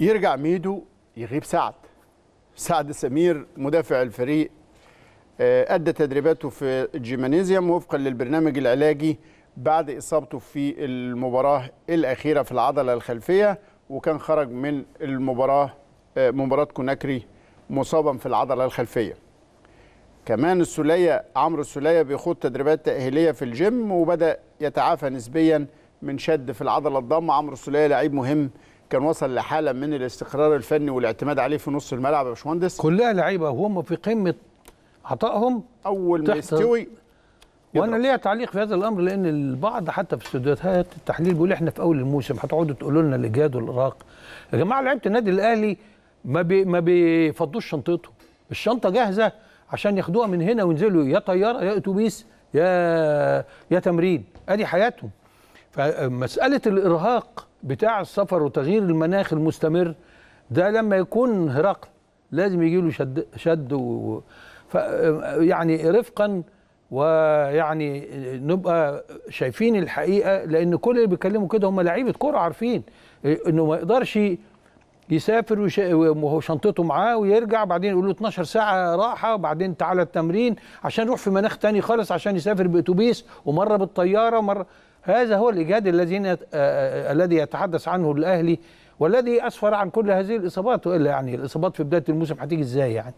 يرجع ميدو يغيب سعد سعد سمير مدافع الفريق آه، أدى تدريباته في الجيمانيزيوم وفقا للبرنامج العلاجي بعد إصابته في المباراة الأخيرة في العضلة الخلفية وكان خرج من المباراة آه، مباراة كوناكري مصابا في العضلة الخلفية كمان السولية عمرو السولية بيخوض تدريبات تأهيلية في الجيم وبدأ يتعافى نسبيا من شد في العضلة الضامة عمرو السولية لعيب مهم كان وصل لحاله من الاستقرار الفني والاعتماد عليه في نص الملعب يا باشمهندس كلها لعيبه وهم في قمه عطائهم اول ما يستوي وانا ليا تعليق في هذا الامر لان البعض حتى في استوديوهات التحليل بيقول احنا في اول الموسم هتقعدوا تقولوا لنا الاجهاد والاراق يا جماعه لعيبه النادي الاهلي ما بي ما بيفضوش شنطتهم الشنطه جاهزه عشان ياخدوها من هنا وينزلوا يا طياره يا اتوبيس يا يا تمرين ادي حياتهم فمساله الارهاق بتاع السفر وتغيير المناخ المستمر ده لما يكون هرقل لازم يجي له شد شد و يعني رفقا ويعني نبقى شايفين الحقيقه لان كل اللي بيتكلموا كده هم لعيبه كوره عارفين انه ما يقدرش يسافر وهو شنطته معاه ويرجع بعدين يقول له 12 ساعه راحه وبعدين تعالى التمرين عشان يروح في مناخ تاني خالص عشان يسافر باتوبيس ومره بالطياره ومره هذا هو الإجهاد الذي آه، آه، آه، الذي يتحدث عنه الأهلي والذي أسفر عن كل هذه الإصابات وإلا يعني الإصابات في بداية الموسم هتيجي إزاي يعني